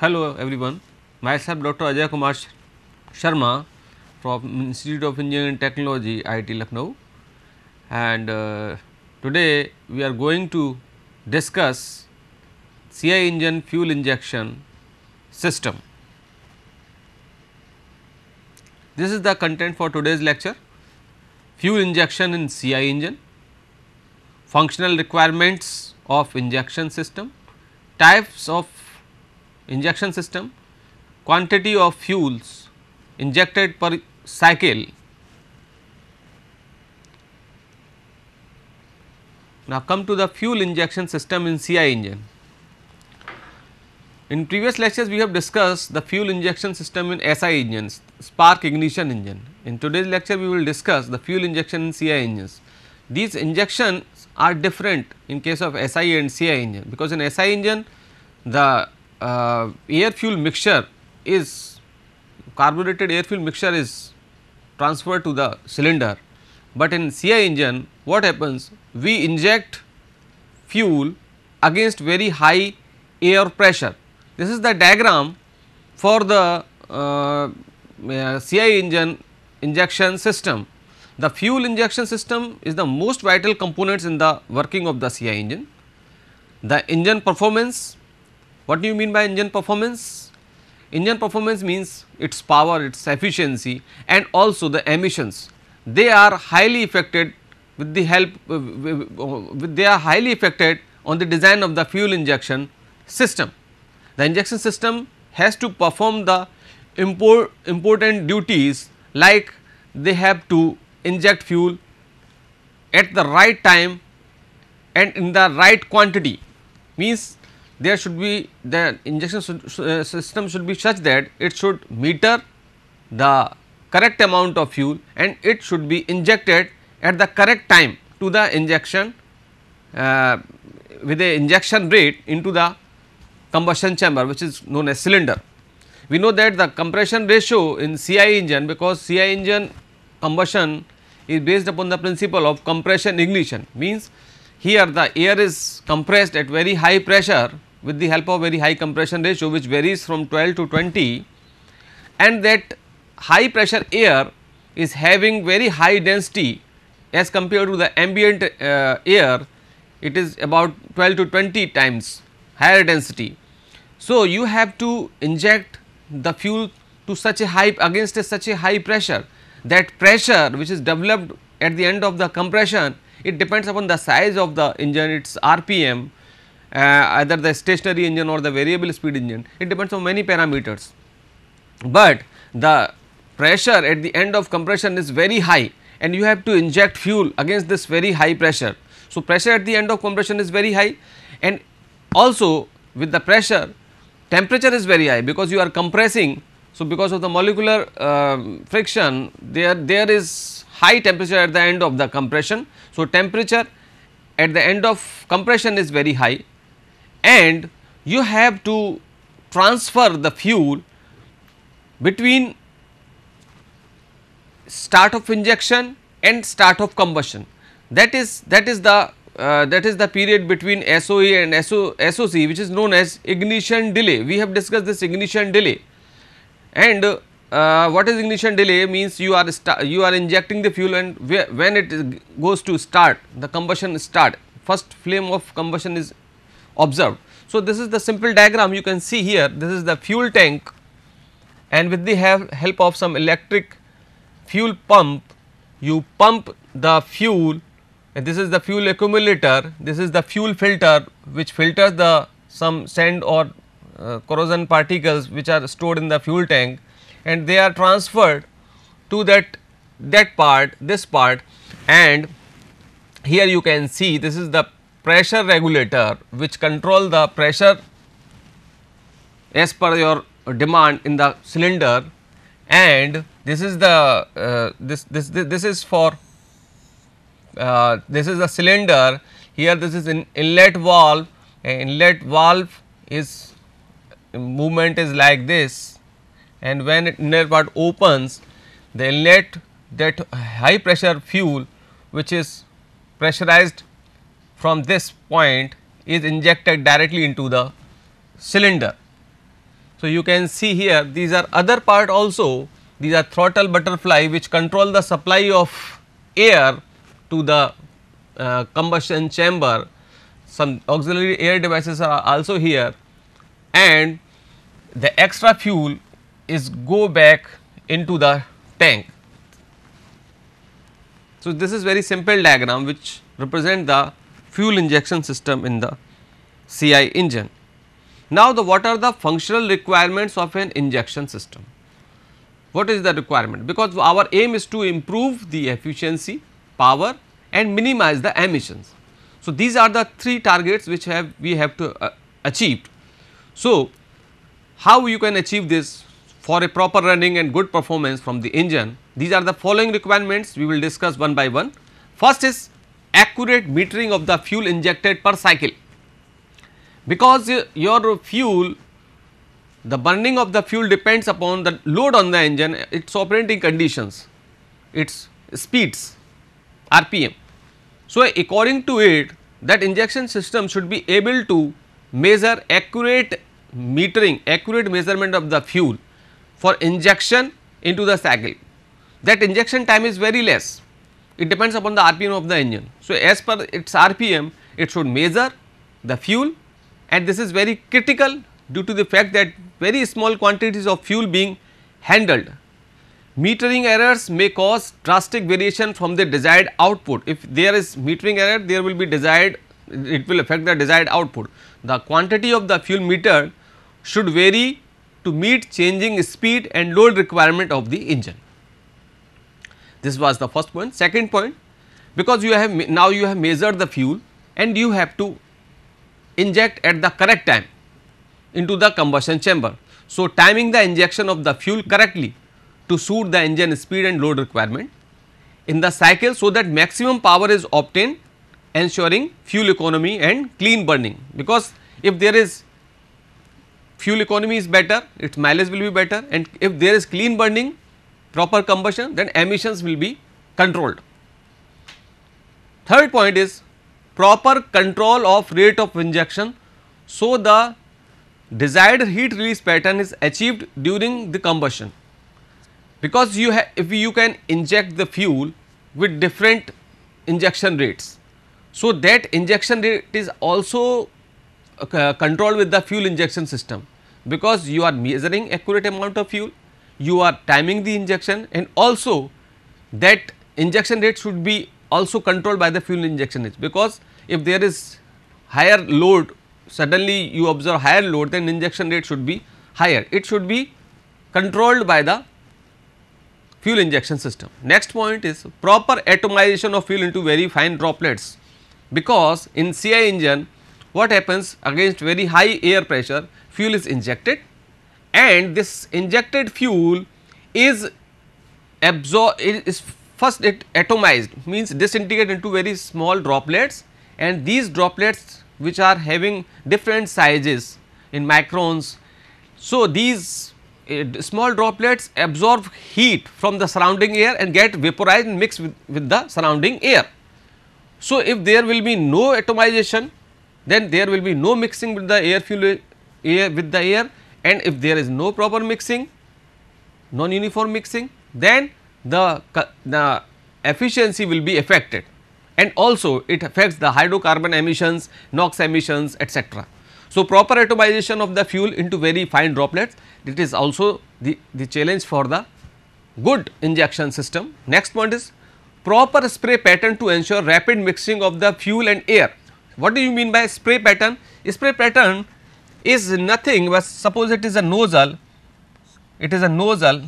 Hello everyone, myself Dr. Ajay Kumar Sharma from Institute of Engineering and Technology IIT Lucknow and uh, today we are going to discuss CI engine fuel injection system. This is the content for today's lecture fuel injection in CI engine, functional requirements of injection system, types of injection system, quantity of fuels injected per cycle. Now, come to the fuel injection system in CI engine. In previous lectures, we have discussed the fuel injection system in SI engines, spark ignition engine. In today's lecture, we will discuss the fuel injection in CI engines. These injections are different in case of SI and CI engine because in SI engine, the uh, air fuel mixture is carbureted air fuel mixture is transferred to the cylinder, but in CI engine what happens we inject fuel against very high air pressure. This is the diagram for the uh, uh, CI engine injection system. The fuel injection system is the most vital components in the working of the CI engine. The engine performance what do you mean by engine performance? Engine performance means its power, its efficiency and also the emissions. They are highly affected with the help, uh, with, they are highly affected on the design of the fuel injection system. The injection system has to perform the important duties like they have to inject fuel at the right time and in the right quantity means there should be the injection uh, system should be such that it should meter the correct amount of fuel and it should be injected at the correct time to the injection uh, with a injection rate into the combustion chamber which is known as cylinder. We know that the compression ratio in CI engine because CI engine combustion is based upon the principle of compression ignition means here the air is compressed at very high pressure with the help of very high compression ratio which varies from 12 to 20 and that high pressure air is having very high density as compared to the ambient uh, air it is about 12 to 20 times higher density. So, you have to inject the fuel to such a high against a such a high pressure that pressure which is developed at the end of the compression it depends upon the size of the engine its rpm uh, either the stationary engine or the variable speed engine, it depends on many parameters. But the pressure at the end of compression is very high and you have to inject fuel against this very high pressure. So, pressure at the end of compression is very high and also with the pressure temperature is very high because you are compressing. So, because of the molecular uh, friction there, there is high temperature at the end of the compression. So, temperature at the end of compression is very high and you have to transfer the fuel between start of injection and start of combustion that is that is the uh, that is the period between SOE and SO, SOC which is known as ignition delay. We have discussed this ignition delay and uh, what is ignition delay means you are you are injecting the fuel and when it goes to start the combustion start first flame of combustion is observed. So, this is the simple diagram you can see here this is the fuel tank and with the help of some electric fuel pump you pump the fuel and this is the fuel accumulator this is the fuel filter which filters the some sand or uh, corrosion particles which are stored in the fuel tank and they are transferred to that that part this part and here you can see this is the pressure regulator which control the pressure as per your demand in the cylinder and this is the uh, this, this this this is for uh, this is the cylinder here this is an inlet valve an inlet valve is movement is like this and when inlet part opens the inlet that high pressure fuel which is pressurized from this point is injected directly into the cylinder. So, you can see here these are other part also these are throttle butterfly which control the supply of air to the uh, combustion chamber some auxiliary air devices are also here and the extra fuel is go back into the tank. So, this is very simple diagram which represent the fuel injection system in the CI engine. Now, the what are the functional requirements of an injection system? What is the requirement? Because our aim is to improve the efficiency, power and minimize the emissions. So, these are the three targets which have we have to uh, achieve. So, how you can achieve this for a proper running and good performance from the engine? These are the following requirements we will discuss one by one. First is accurate metering of the fuel injected per cycle because your fuel the burning of the fuel depends upon the load on the engine its operating conditions its speeds rpm so according to it that injection system should be able to measure accurate metering accurate measurement of the fuel for injection into the cycle that injection time is very less it depends upon the RPM of the engine. So, as per its RPM it should measure the fuel and this is very critical due to the fact that very small quantities of fuel being handled. Metering errors may cause drastic variation from the desired output. If there is metering error there will be desired it will affect the desired output. The quantity of the fuel meter should vary to meet changing speed and load requirement of the engine. This was the first point. Second point, because you have now you have measured the fuel and you have to inject at the correct time into the combustion chamber. So, timing the injection of the fuel correctly to suit the engine speed and load requirement in the cycle so that maximum power is obtained ensuring fuel economy and clean burning because if there is fuel economy is better its mileage will be better and if there is clean burning proper combustion then emissions will be controlled. Third point is proper control of rate of injection. So, the desired heat release pattern is achieved during the combustion because you if you can inject the fuel with different injection rates. So, that injection rate is also uh, controlled with the fuel injection system because you are measuring accurate amount of fuel you are timing the injection and also that injection rate should be also controlled by the fuel injection rate because if there is higher load suddenly you observe higher load then injection rate should be higher it should be controlled by the fuel injection system. Next point is proper atomization of fuel into very fine droplets because in CI engine what happens against very high air pressure fuel is injected and this injected fuel is is first it atomized means disintegrated into very small droplets and these droplets which are having different sizes in microns. So, these uh, small droplets absorb heat from the surrounding air and get vaporized and mixed with, with the surrounding air. So, if there will be no atomization then there will be no mixing with the air fuel eh, air with the air and if there is no proper mixing, non-uniform mixing, then the, the efficiency will be affected and also it affects the hydrocarbon emissions, NOx emissions etc. So, proper atomization of the fuel into very fine droplets it is also the, the challenge for the good injection system. Next point is proper spray pattern to ensure rapid mixing of the fuel and air. What do you mean by spray pattern? Spray pattern is nothing but suppose it is a nozzle, it is a nozzle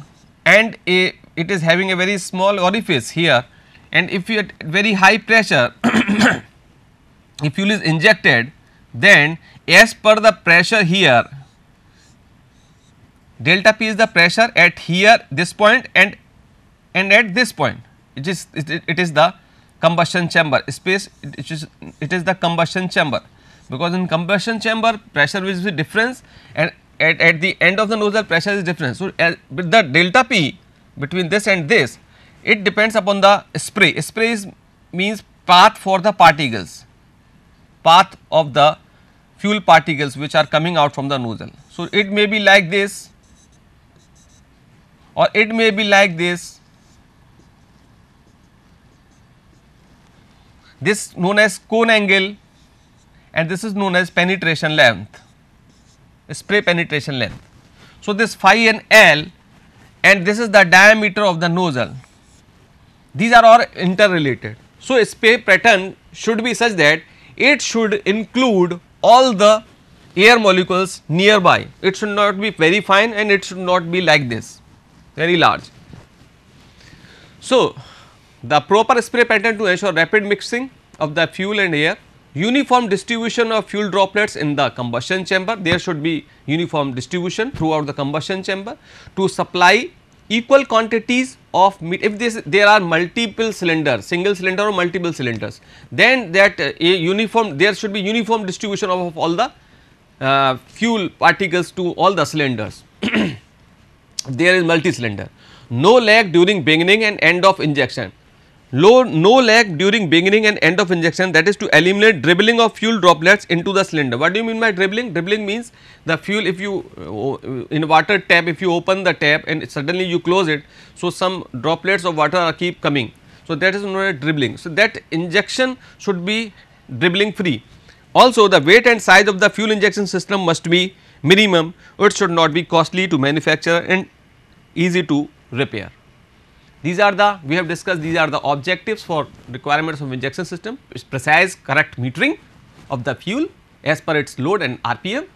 and a it is having a very small orifice here and if you at very high pressure if fuel is injected then as per the pressure here delta p is the pressure at here this point and and at this point it is it, it is the combustion chamber space it is it is the combustion chamber because in combustion chamber pressure will be difference and at, at the end of the nozzle pressure is difference. So, with the delta P between this and this it depends upon the spray. Spray is, means path for the particles, path of the fuel particles which are coming out from the nozzle. So, it may be like this or it may be like this. This known as cone angle and this is known as penetration length, spray penetration length. So, this phi and L and this is the diameter of the nozzle. These are all interrelated. So, spray pattern should be such that it should include all the air molecules nearby. It should not be very fine and it should not be like this very large. So, the proper spray pattern to ensure rapid mixing of the fuel and air uniform distribution of fuel droplets in the combustion chamber. There should be uniform distribution throughout the combustion chamber to supply equal quantities of if this, there are multiple cylinders single cylinder or multiple cylinders then that uh, a uniform there should be uniform distribution of, of all the uh, fuel particles to all the cylinders there is multi cylinder no lag during beginning and end of injection Low, no lag during beginning and end of injection that is to eliminate dribbling of fuel droplets into the cylinder. What do you mean by dribbling? Dribbling means the fuel if you uh, in water tap if you open the tap and suddenly you close it. So, some droplets of water are keep coming. So, that is known as dribbling. So, that injection should be dribbling free. Also, the weight and size of the fuel injection system must be minimum. It should not be costly to manufacture and easy to repair. These are the, we have discussed these are the objectives for requirements of injection system, is precise correct metering of the fuel as per its load and RPM,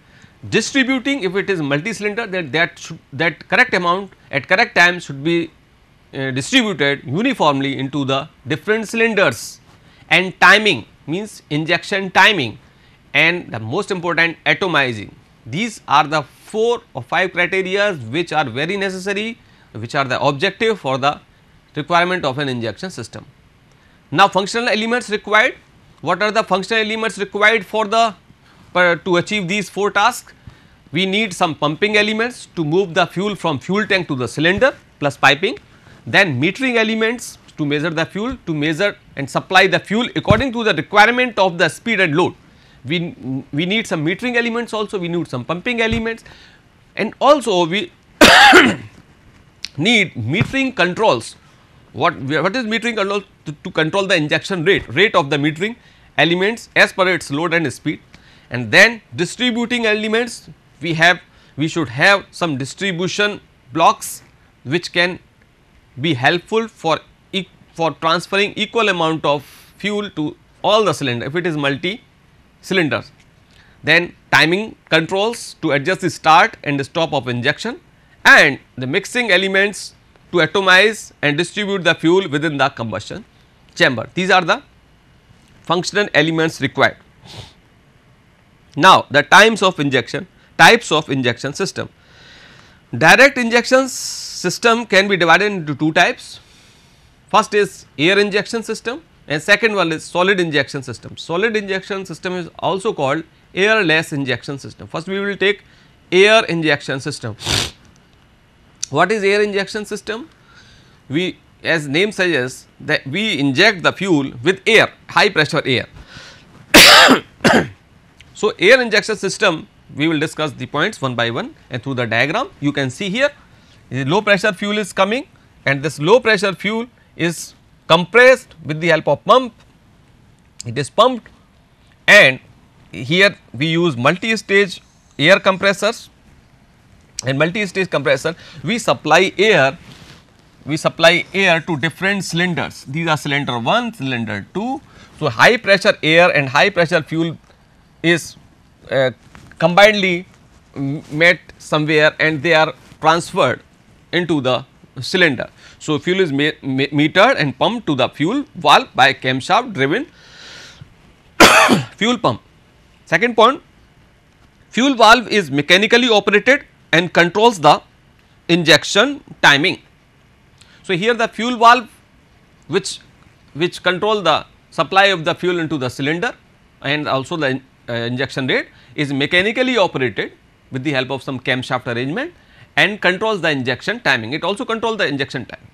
distributing if it is multi-cylinder that that should, that correct amount at correct time should be uh, distributed uniformly into the different cylinders and timing means injection timing and the most important atomizing. These are the 4 or 5 criteria which are very necessary which are the objective for the requirement of an injection system. Now, functional elements required, what are the functional elements required for the to achieve these 4 tasks? We need some pumping elements to move the fuel from fuel tank to the cylinder plus piping, then metering elements to measure the fuel to measure and supply the fuel according to the requirement of the speed and load. We, we need some metering elements also, we need some pumping elements and also we need metering controls what, what is metering control? To, to control the injection rate, rate of the metering elements as per its load and speed and then distributing elements we have we should have some distribution blocks which can be helpful for e for transferring equal amount of fuel to all the cylinder if it is multi cylinders. Then timing controls to adjust the start and the stop of injection and the mixing elements to atomize and distribute the fuel within the combustion chamber. These are the functional elements required. Now, the times of injection, types of injection system. Direct injection system can be divided into two types. First is air injection system and second one is solid injection system. Solid injection system is also called airless injection system. First we will take air injection system. What is air injection system? We as name suggests that we inject the fuel with air, high pressure air. so, air injection system we will discuss the points one by one and through the diagram you can see here the low pressure fuel is coming and this low pressure fuel is compressed with the help of pump, it is pumped and here we use multi-stage air compressors in multi-stage compression, we supply air, we supply air to different cylinders. These are cylinder 1, cylinder 2. So, high pressure air and high pressure fuel is uh, combinedly met somewhere and they are transferred into the cylinder. So, fuel is metered and pumped to the fuel valve by camshaft driven fuel pump. Second point, fuel valve is mechanically operated and controls the injection timing. So, here the fuel valve which which control the supply of the fuel into the cylinder and also the in, uh, injection rate is mechanically operated with the help of some camshaft arrangement and controls the injection timing. It also controls the injection time.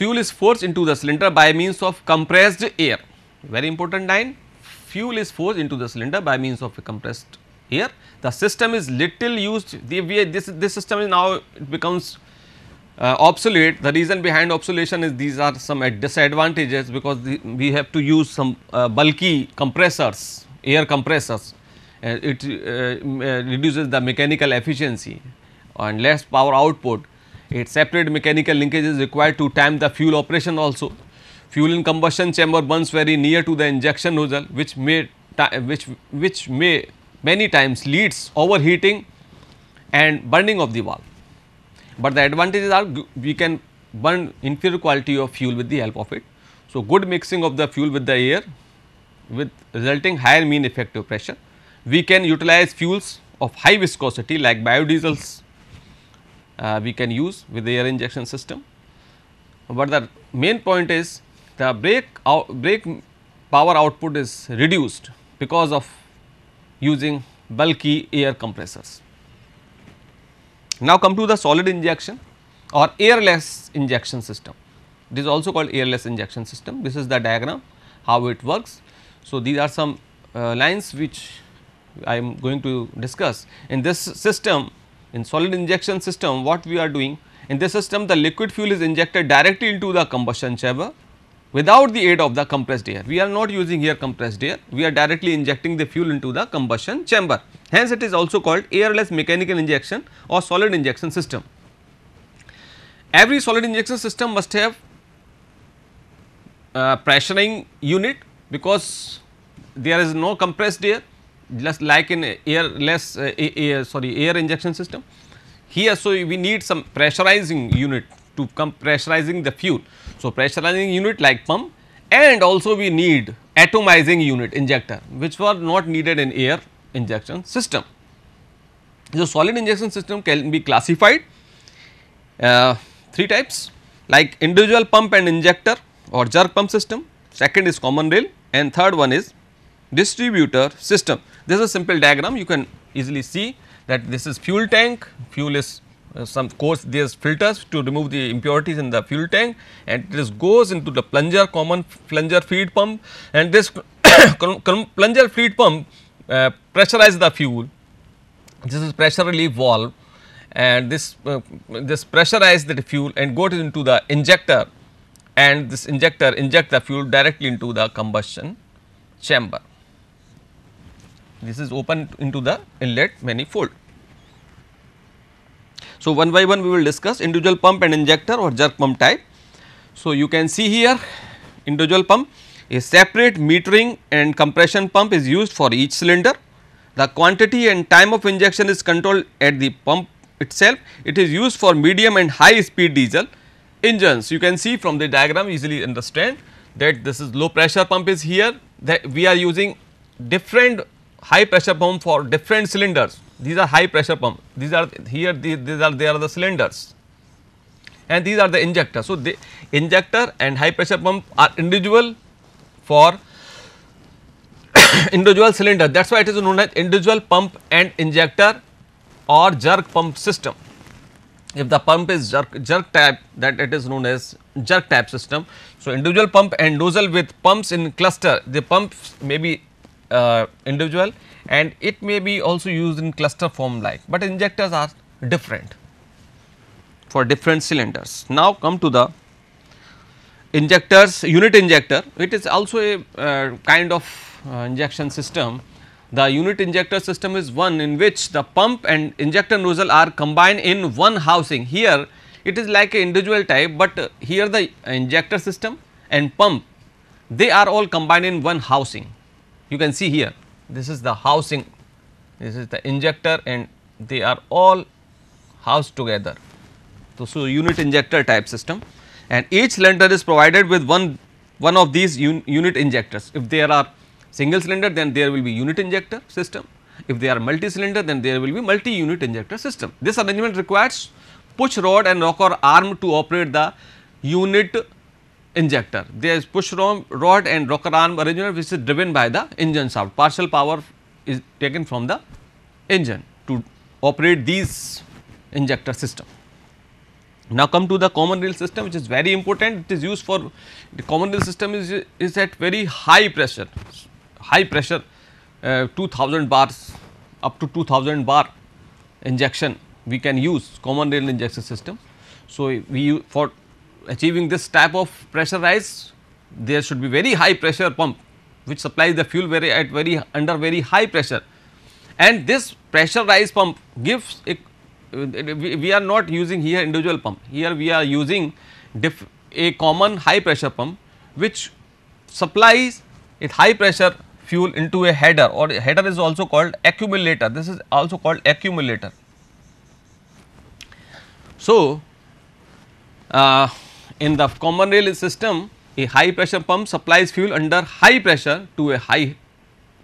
Fuel is forced into the cylinder by means of compressed air, very important line. Fuel is forced into the cylinder by means of a compressed here the system is little used the this this system is now becomes uh, obsolete the reason behind obsolescence is these are some disadvantages because the, we have to use some uh, bulky compressors air compressors uh, it uh, uh, reduces the mechanical efficiency and less power output it separate mechanical linkage is required to time the fuel operation also fuel in combustion chamber burns very near to the injection nozzle which may which which may many times leads overheating and burning of the valve. But the advantages are we can burn inferior quality of fuel with the help of it. So, good mixing of the fuel with the air with resulting higher mean effective pressure. We can utilize fuels of high viscosity like biodiesels uh, we can use with the air injection system. But the main point is the brake, out, brake power output is reduced because of using bulky air compressors. Now come to the solid injection or airless injection system. It is also called airless injection system. This is the diagram how it works. So, these are some uh, lines which I am going to discuss. In this system, in solid injection system, what we are doing in this system the liquid fuel is injected directly into the combustion chamber without the aid of the compressed air. We are not using here compressed air, we are directly injecting the fuel into the combustion chamber. Hence, it is also called airless mechanical injection or solid injection system. Every solid injection system must have a pressuring unit because there is no compressed air just like in airless uh, eh, air, eh, eh, sorry air injection system. Here, so we need some pressurizing unit to come pressurizing the fuel. So, pressurizing unit like pump and also we need atomizing unit injector which were not needed in air injection system. So, solid injection system can be classified uh, three types like individual pump and injector or jerk pump system, second is common rail and third one is distributor system. This is a simple diagram you can easily see that this is fuel tank, fuel is uh, some course there is filters to remove the impurities in the fuel tank and this goes into the plunger common plunger feed pump and this plunger feed pump uh, pressurize the fuel this is pressure relief valve and this uh, this pressurize the fuel and go into the injector and this injector inject the fuel directly into the combustion chamber this is open into the inlet manifold so, one by one we will discuss individual pump and injector or jerk pump type. So, you can see here individual pump a separate metering and compression pump is used for each cylinder. The quantity and time of injection is controlled at the pump itself. It is used for medium and high speed diesel engines. You can see from the diagram easily understand that this is low pressure pump is here that we are using different high pressure pump for different cylinders these are high pressure pump these are here these, these are they are the cylinders and these are the injector. So, the injector and high pressure pump are individual for individual cylinder that is why it is known as individual pump and injector or jerk pump system. If the pump is jerk, jerk type that it is known as jerk type system. So, individual pump and nozzle with pumps in cluster the pumps may be uh, individual and it may be also used in cluster form like, but injectors are different for different cylinders. Now come to the injectors unit injector it is also a uh, kind of uh, injection system the unit injector system is one in which the pump and injector nozzle are combined in one housing here it is like a individual type but uh, here the injector system and pump they are all combined in one housing you can see here this is the housing, this is the injector and they are all housed together. So, so unit injector type system and each cylinder is provided with one, one of these un, unit injectors. If there are single cylinder then there will be unit injector system, if they are multi cylinder then there will be multi unit injector system. This arrangement requires push rod and rocker arm to operate the unit injector. There is push rod and rocker arm arrangement which is driven by the engine shaft. Partial power is taken from the engine to operate these injector system. Now, come to the common rail system which is very important. It is used for the common rail system is, is at very high pressure, high pressure uh, 2000 bars up to 2000 bar injection we can use common rail injection system. So, we for achieving this type of pressure rise, there should be very high pressure pump which supplies the fuel very at very under very high pressure and this pressurized pump gives a we are not using here individual pump here we are using a common high pressure pump which supplies a high pressure fuel into a header or a header is also called accumulator this is also called accumulator so uh, in the common rail system, a high pressure pump supplies fuel under high pressure to a high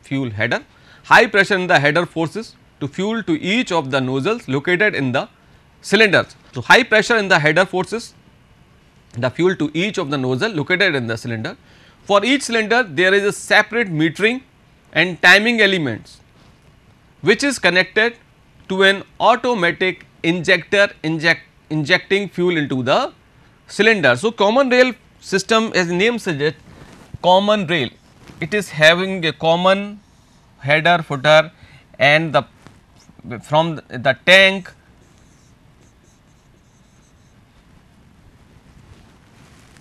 fuel header. High pressure in the header forces to fuel to each of the nozzles located in the cylinders. So, high pressure in the header forces the fuel to each of the nozzle located in the cylinder. For each cylinder there is a separate metering and timing elements which is connected to an automatic injector inject, injecting fuel into the cylinder. So, common rail system as name suggests common rail it is having a common header footer and the from the tank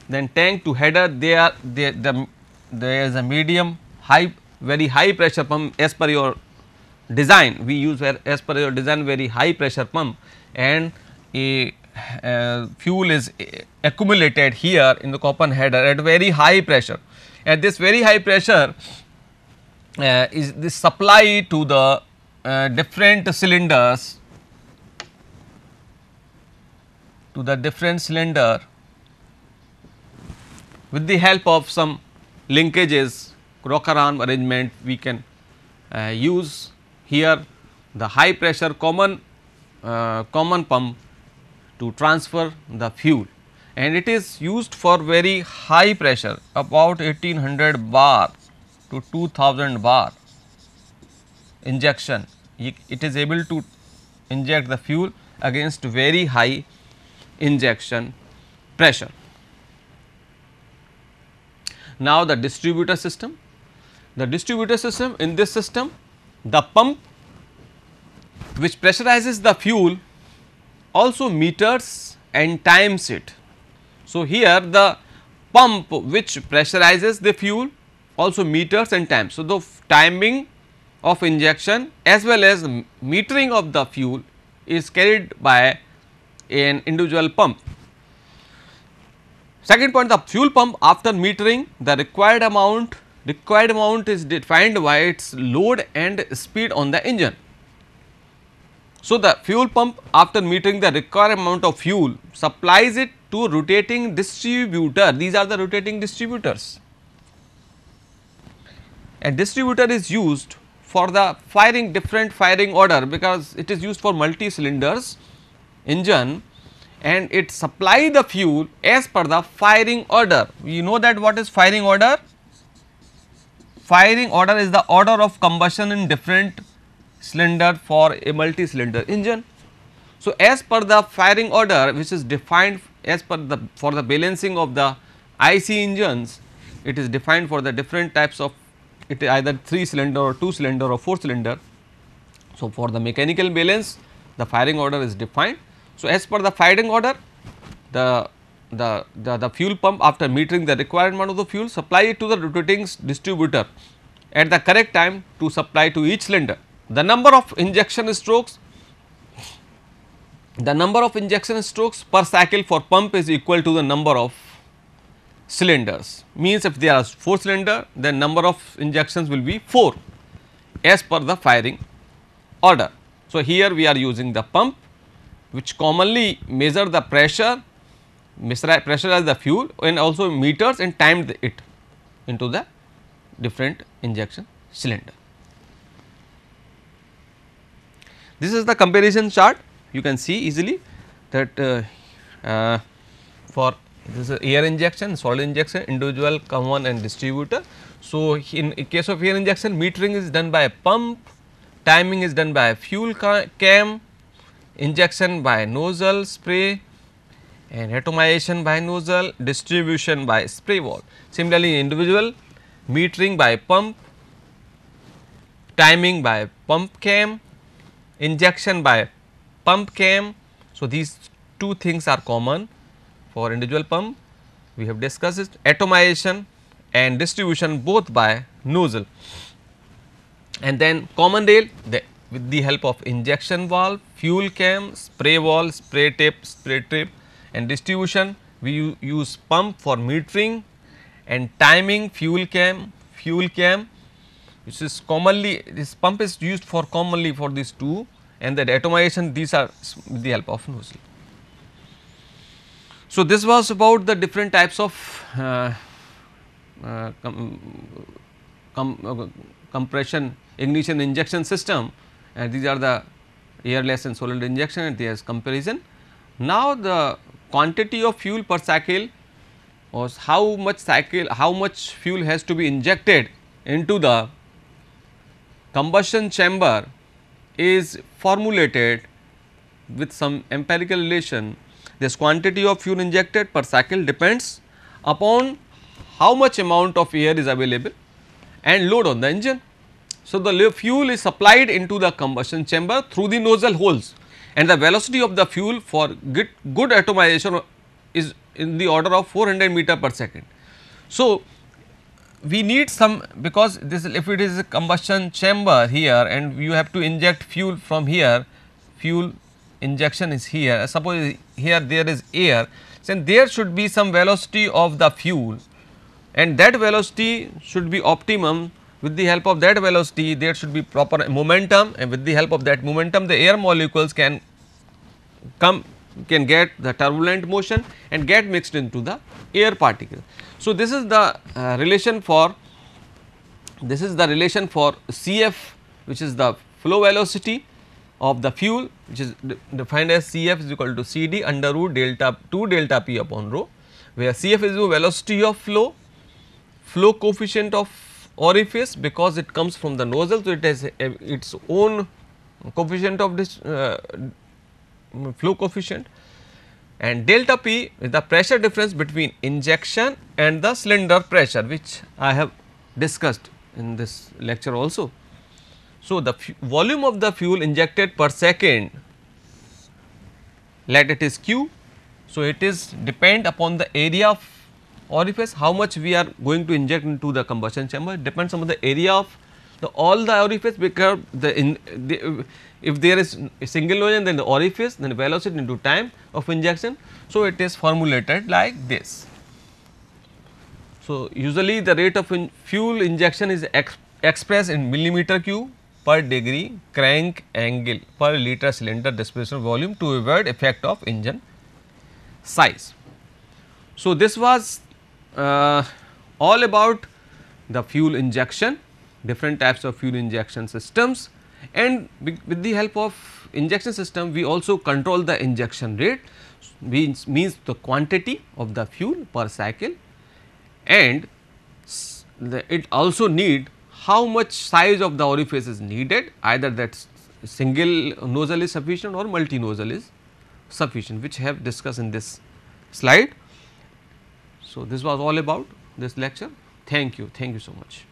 then tank to header they are they, the there is a medium high very high pressure pump as per your design we use as per your design very high pressure pump and a uh, fuel is uh, accumulated here in the copper header at very high pressure. At this very high pressure uh, is the supply to the different cylinders to the different cylinder with the help of some linkages arm arrangement we can uh, use here the high pressure common uh, common pump to transfer the fuel and it is used for very high pressure about 1800 bar to 2000 bar injection. It is able to inject the fuel against very high injection pressure. Now, the distributor system. The distributor system in this system the pump which pressurizes the fuel also meters and times it. So, here the pump which pressurizes the fuel also meters and times. So, the timing of injection as well as metering of the fuel is carried by an individual pump. Second point the fuel pump after metering the required amount required amount is defined by its load and speed on the engine. So, the fuel pump after metering the required amount of fuel supplies it to rotating distributor, these are the rotating distributors. A distributor is used for the firing different firing order because it is used for multi cylinders engine and it supply the fuel as per the firing order. You know that what is firing order? Firing order is the order of combustion in different cylinder for a multi cylinder engine. So, as per the firing order which is defined as per the for the balancing of the IC engines, it is defined for the different types of it either 3 cylinder or 2 cylinder or 4 cylinder. So, for the mechanical balance the firing order is defined. So, as per the firing order the the, the, the fuel pump after metering the required amount of the fuel supply it to the rotating distributor at the correct time to supply to each cylinder the number of injection strokes the number of injection strokes per cycle for pump is equal to the number of cylinders means if there are 4 cylinder then number of injections will be 4 as per the firing order. So, here we are using the pump which commonly measure the pressure pressure as the fuel and also meters and timed it into the different injection cylinder. This is the comparison chart you can see easily that uh, uh, for this is air injection, solid injection, individual, common and distributor. So, in case of air injection metering is done by a pump, timing is done by a fuel cam, injection by nozzle spray and atomization by nozzle, distribution by spray wall. Similarly, individual metering by pump, timing by pump cam, injection by pump cam. So, these two things are common for individual pump we have discussed it, atomization and distribution both by nozzle. And then common rail the, with the help of injection valve, fuel cam, spray valve, spray tape, spray tip and distribution we use pump for metering and timing fuel cam, fuel cam which is commonly this pump is used for commonly for these two and that atomization these are with the help of nozzle. So, this was about the different types of uh, uh, com com uh, compression ignition injection system and uh, these are the airless and solid injection and there is comparison. Now, the quantity of fuel per cycle or how much cycle how much fuel has to be injected into the combustion chamber is formulated with some empirical relation. This quantity of fuel injected per cycle depends upon how much amount of air is available and load on the engine. So, the fuel is supplied into the combustion chamber through the nozzle holes and the velocity of the fuel for good, atomization is in the order of 400 meter per second. So, we need some because this if it is a combustion chamber here and you have to inject fuel from here fuel injection is here suppose here there is air then there should be some velocity of the fuel and that velocity should be optimum with the help of that velocity there should be proper momentum and with the help of that momentum the air molecules can come can get the turbulent motion and get mixed into the air particle. So, this is the uh, relation for this is the relation for Cf which is the flow velocity of the fuel which is de defined as Cf is equal to Cd under root delta 2 delta p upon rho where Cf is the velocity of flow, flow coefficient of orifice because it comes from the nozzle. So, it has a, its own coefficient of this uh, flow coefficient and delta P is the pressure difference between injection and the cylinder pressure which I have discussed in this lecture also. So, the volume of the fuel injected per second let it is Q. So, it is depend upon the area of orifice how much we are going to inject into the combustion chamber depends on the area of now, all the orifice become the, in, the if there is a single origin then the orifice then the velocity into time of injection. So, it is formulated like this. So, usually the rate of in fuel injection is expressed in millimeter cube per degree crank angle per liter cylinder displacement volume to avoid effect of engine size. So, this was uh, all about the fuel injection different types of fuel injection systems and with the help of injection system we also control the injection rate means, means the quantity of the fuel per cycle and the, it also need how much size of the orifice is needed either that single nozzle is sufficient or multi nozzle is sufficient which have discussed in this slide. So, this was all about this lecture. Thank you. Thank you so much.